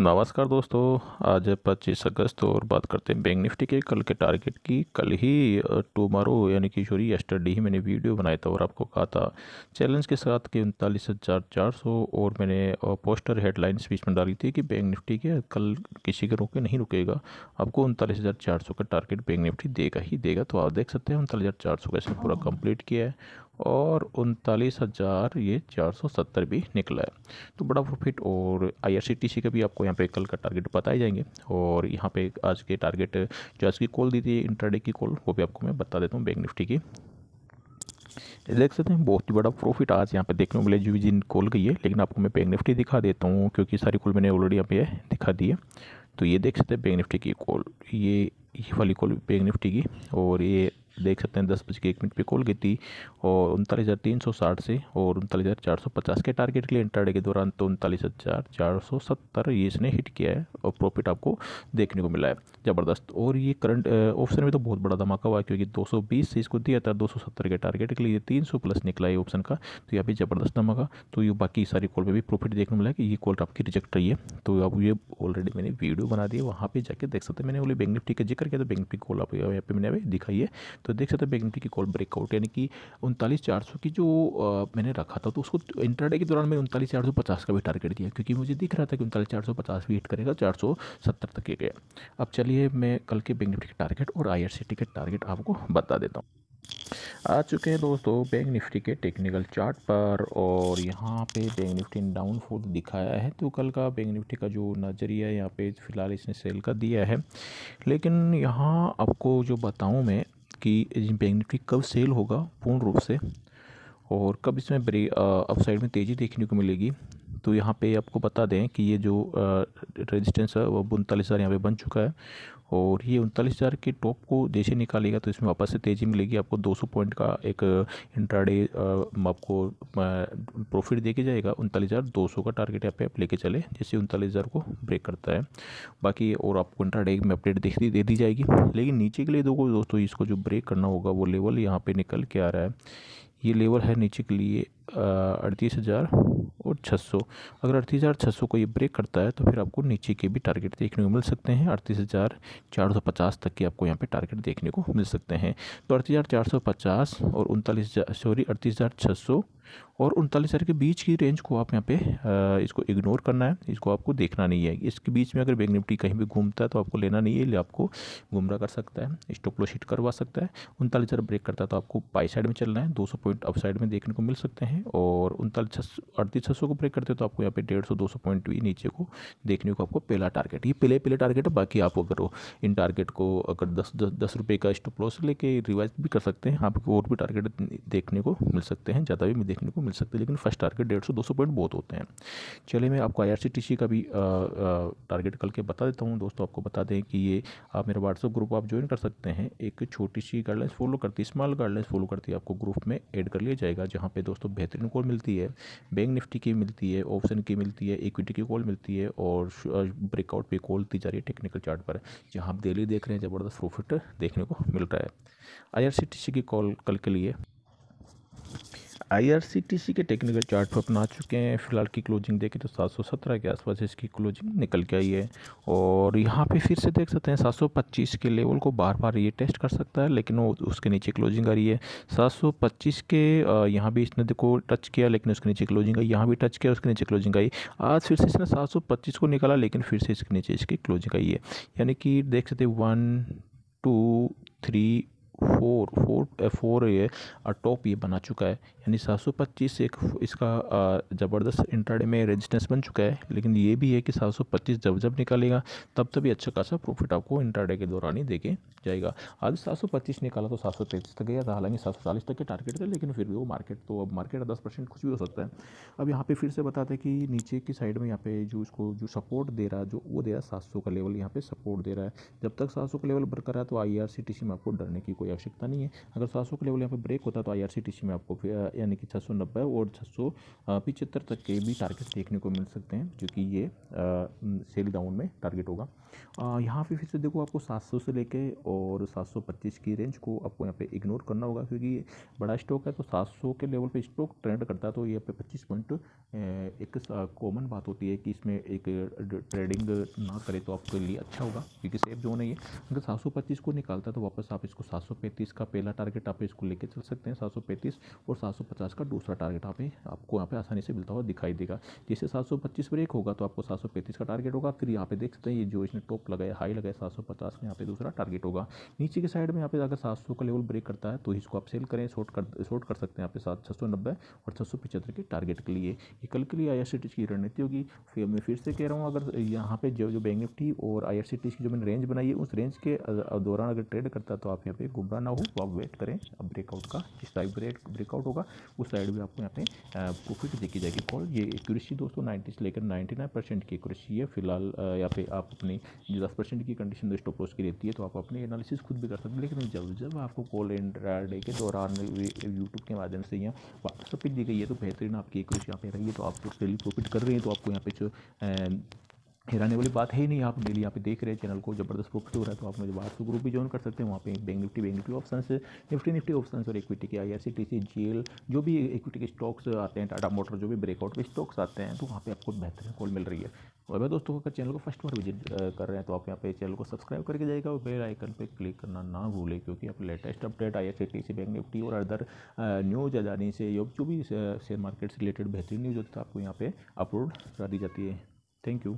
नमस्कार दोस्तों आज है पच्चीस अगस्त और बात करते हैं बैंक निफ्टी के कल के टारगेट की कल ही टुमारो यानी कि शोरी एस्टरडे ही मैंने वीडियो बनाया था और आपको कहा था चैलेंज के साथ कि उनतालीस हज़ार चार सौ और मैंने पोस्टर हेडलाइन स्पीच में डाली थी कि बैंक निफ्टी के कल किसी के रोके नहीं रुकेगा आपको उनतालीस हज़ार चार सौ का टारगेट बैंक निफ्टी देगा ही देगा तो आप देख सकते हैं उनतालीस हज़ार चार सौ का इसमें पूरा कम्प्लीट हाँ। किया है और उनतालीस हज़ार ये चार सौ सत्तर भी निकला है तो बड़ा प्रॉफिट और आईआरसीटीसी का भी आपको यहाँ पे कल का टारगेट बताए जाएंगे और यहाँ पे आज के टारगेट जो आज की कॉल दी थी इंटरडे की कॉल वो भी आपको मैं बता देता हूँ बैंक निफ्टी की देख सकते हैं बहुत ही बड़ा प्रॉफिट आज यहाँ पे देखने को मिले जो जिन कॉल गई है लेकिन आपको मैं बैंक निफ्टी दिखा देता हूँ क्योंकि सारी कॉल मैंने ऑलरेडी यहाँ पे दिखा दी है तो ये देख सकते हैं बैंक निफ्टी की कॉल ये ये वाली कॉल बैंक निफ्टी की और ये देख सकते हैं दस बज के एक मिनट पे कॉल गई थी और उनतालीस हज़ार तीन सौ साठ से और उनतालीस हज़ार चार सौ पचास के टारगेट के लिए इंटरडे के दौरान तो उनतालीस हज़ार चार सौ सत्तर ये इसने हिट किया है और प्रॉफिट आपको देखने को मिला है ज़बरदस्त और ये करंट ऑप्शन में तो बहुत बड़ा धमाका हुआ क्योंकि दो सौ बीस से इसको दिया था दो सौ सत्तर के टारगेट के लिए तीन सौ प्लस निकला ये ऑप्शन का तो यह भी ज़बरदस्त धमाका तो ये बाकी सारी कॉल पर भी प्रॉफिट देखने को मिला कि ये कॉल आपकी रिजेक्ट रही है तो अब ये ऑलरेडी मैंने वीडियो बना दी है वहाँ पर जाके देख सकते हैं मैंने बोले बैंक निफ्टी का जिक्र किया तो बैंक निफ्टी कॉल आप यहाँ पर मैंने अभी दिखाई है तो देख सकते हैं बैंक निफ्टी की कॉल ब्रेकआउट यानी कि उनतालीस चार सौ की जो आ, मैंने रखा था तो उसको इंटरडे के दौरान मैंने उनतालीस चार सौ पचास का भी टारगेट दिया क्योंकि मुझे दिख रहा था कि उनतालीस चार सौ पचास भी हिट करेगा चार सौ सत्तर तक के गए अब चलिए मैं कल के बैंक निफ्टी के टारगेट और आई के टारगेट आपको बता देता हूँ आ चुके हैं दोस्तों बैंक निफ्टी के टेक्निकल चार्ट पर और यहाँ पे बैंक निफ्टी ने डाउनफॉल दिखाया है तो कल का बैंक निफ्टी का जो नज़रिया यहाँ पे फ़िलहाल इसने सेल का दिया है लेकिन यहाँ आपको जो बताऊँ मैं कि बैंक कब सेल होगा पूर्ण रूप से और कब इसमें ब्रेक अपसाइड में तेज़ी देखने को मिलेगी तो यहाँ पे आपको बता दें कि ये जो रेजिस्टेंस है वो उनतालीस हज़ार यहाँ पर बन चुका है और ये उनतालीस हज़ार के टॉप को जैसे निकालेगा तो इसमें वापस से तेज़ी मिलेगी आपको 200 पॉइंट का एक इंट्राडे आपको प्रॉफिट देके जाएगा उनतालीस हज़ार दो सौ का टारगेट यहाँ पे आप लेके चले जैसे उनतालीस हज़ार को ब्रेक करता है बाकी और आपको इंट्राडे में अपडेट देख दी दे दी जाएगी लेकिन नीचे के लिए दो दोस्तों इसको जो ब्रेक करना होगा वो लेवल यहाँ पर निकल के आ रहा है ये लेवल है नीचे के लिए अड़तीस हज़ार और छः सौ अगर अड़तीस हज़ार छः सौ को ये ब्रेक करता है तो फिर आपको नीचे के भी टारगेट देखने को मिल सकते हैं अड़तीस हज़ार चार सौ पचास तक के आपको यहाँ पे टारगेट देखने को मिल सकते हैं तो अड़तीस हज़ार चार सौ पचास और उनतालीस हज़ार सॉरी अड़तीस हज़ार छः सौ और उनतालीस हज़ार के बीच की रेंज को आप यहाँ पे इसको इग्नोर करना है इसको आपको देखना नहीं है इसके बीच में अगर बैंक निफ्टी कहीं भी घूमता है तो आपको लेना नहीं है आपको गुमराह कर सकता है स्टॉप लॉस हिट करवा सकता है उनतालीस हज़ार ब्रेक करता है तो आपको बाई साइड में चलना है दो सौ पॉइंट अप साइड में देखने को मिल सकते हैं हैं और उनतालीस छः अड़तीस छः सौ को ब्रेक करते हो तो आपको यहाँ पे डेढ़ सौ दो सौ पॉइंट भी नीचे को देखने को आपको पहला टारगेट ये पहले पहले टारगेट है बाकी आप अगर इन टारगेट को अगर दस दस, दस रुपये का स्टॉप लॉस लेके रिवाइज भी कर सकते हैं आपको और भी टारगेट देखने को मिल सकते हैं ज़्यादा भी देखने को मिल सकते हैं लेकिन फर्स्ट टारगेट डेढ़ सौ दो सौ पॉइंट बहुत होते हैं चलिए मैं आपको आई का भी टारगेट कल के बता देता हूँ दोस्तों आपको बता दें कि ये आप मेरा व्हाट्सअप ग्रुप आप ज्वाइन कर सकते हैं एक छोटी सी गाइडलाइंस फॉलो करती है स्मॉल गाइडलाइंस फॉलो करती है आपको ग्रुप में ऐड कर लिया जाएगा जहाँ पे दोस्तों बेहतरीन कॉल मिलती है बैंक निफ्टी की मिलती है ऑप्शन की मिलती है इक्विटी की कॉल मिलती है और ब्रेकआउट पे कॉल दी जा रही है टेक्निकल चार्ट पर जहाँ आप डेली देख रहे हैं ज़बरदस्त प्रॉफिट देखने को मिल रहा है आई की कॉल कल के लिए आईआरसीटीसी के टेक्निकल चार्ट पर अपना चुके हैं फिलहाल की क्लोजिंग देखें तो 717 के आसपास इसकी क्लोजिंग निकल के आई है और यहाँ पे फिर से देख सकते हैं 725 के लेवल को बार बार ये टेस्ट कर सकता है लेकिन वो उसके नीचे क्लोजिंग आ रही है 725 के यहाँ भी इसने देखो टच किया लेकिन उसके नीचे क्लोजिंग आई यहाँ भी टच किया उसके नीचे क्लोजिंग आई आज फिर से इसने सात को निकाला लेकिन फिर से इसके नीचे इसकी क्लोजिंग आई है यानी कि देख सकते one two three four four four ये टॉप ये बना चुका है यानी सात सौ पच्चीस एक इसका ज़बरदस्त इंटरडे में रेजिस्टेंस बन चुका है लेकिन ये भी है कि सात सौ पच्चीस जब जब निकालेगा तब तब अच्छा खासा प्रॉफिट आपको इंटरडे के दौरान ही देखे जाएगा आज सात सौ पच्चीस निकाला तो सात सौ तैंतीस तक गया था हालांकि सात सौ चालीस तक के टारगेट थे लेकिन फिर भी वो मार्केट तो अब मार्केट दस परसेंट कुछ भी हो सकता है अब यहाँ पर फिर से बताते हैं कि नीचे की साइड में यहाँ पे जो इसको जो सपोर्ट दे रहा है जो वो दे रहा है सात सौ का लेवल यहाँ पे सपोर्ट दे रहा है जब तक सात सौ का लेवल बरकरार तो आई आर सी टी सी में आपको डरने की कोई कोई आवश्यकता नहीं है अगर सात के लेवल यहाँ पर ब्रेक होता तो आई में आपको यानी कि छः और छः सौ तक के भी टारगेट देखने को मिल सकते हैं जो कि ये सेल डाउन में टारगेट होगा यहाँ पे फिर से देखो आपको 700 से लेके और 725 की रेंज को आपको यहाँ पे इग्नोर करना होगा क्योंकि ये बड़ा स्टॉक है तो 700 के लेवल पे स्टॉक ट्रेंड करता है तो ये पे 25 पॉइंट एक कॉमन बात होती है कि इसमें एक ट्रेडिंग ना करें तो आपके लिए अच्छा होगा क्योंकि सेफ जोन है ये अगर सात को निकालता तो वापस आप इसको सात 735 का पहला टारगेट आप इसको लेके चल सकते हैं 735 और 750 का दूसरा टारगेट आप आपको यहाँ पे आसानी से मिलता हुआ दिखाई देगा जैसे 725 ब्रेक होगा तो आपको 735 का टारगेट होगा फिर यहाँ पे देख सकते हैं ये जो इसने टॉप लगाया हाई लगाया सात सौ में यहाँ पे दूसरा टारगेट होगा नीचे के साइड में यहाँ पे अगर सात का लेवल ब्रेक करता है तो इसको आप सेल करें शॉर्ट कर शॉर्ट कर सकते हैं यहाँ पे सात और छः के टारगेट के लिए ये कल के लिए आई की रणनीति होगी फिर मैं फिर से कह रहा हूँ अगर यहाँ पे जो जो बैंक निफ्टी और आई की जो मैंने रेंज बनाई है उस रेंज के दौरान अगर ट्रेड करता है तो आप यहाँ पे मुद्दा ना हो तो आप वेट करें अब ब्रेकआउट का जिस साइड ब्रेक ब्रेकआउट होगा उस साइड भी आपको यहाँ पे प्रॉफिट देखी जाएगी कॉल ये एक्यूरेसी दोस्तों नाइन्टी से लेकर नाइन्टी नाइन परसेंट की एक्यूरेसी है फिलहाल यहाँ पे आप अपनी दस परसेंट की कंडीशन स्टॉप लॉस की रहती है तो आप अपनी एनालिसिस खुद भी कर सकते हैं लेकिन जब जब आपको कॉल एंड डे के दौरान यूट्यूब के माध्यम से यहाँ वापस दी गई है तो बेहतरीन आपकी एक्यूरेसी यहाँ पे रही है तो आप डेली प्रॉफिट कर रहे हैं तो आपको यहाँ पे जो हैरानी वाली बात है ही नहीं आप डेली यहाँ पे देख रहे हैं चैनल को जबरदस्त प्रॉफिट हो रहा है तो आप मुझे व्हाट्सअप ग्रुप भी ज्वाइन कर सकते हैं वहाँ पे bank Nifty bank Nifty option Nifty Nifty option और इक्विटी के I R C T G L जो भी इक्विटी के स्टॉक्स आते हैं टाटा मोटर जो भी ब्रेकआउट के स्टॉक्स आते हैं तो वहाँ पर आपको बेहतरीन कॉल मिल रही है और मैं दोस्तों अगर चैनल को फर्स्ट बार विजिट कर रहे हैं तो आप यहाँ पे चैनल को सब्सक्राइब करके जाएगा और बेल आइकन पे क्लिक करना ना भूलें क्योंकि आप latest update I C T C bank Nifty और अदर न्यूज़ अदानी से जो भी शेयर मार्केट से रिलेटेड बेहतरीन न्यूज़ होती है तो आपको यहाँ पे अपलोड करा दी जाती है थैंक यू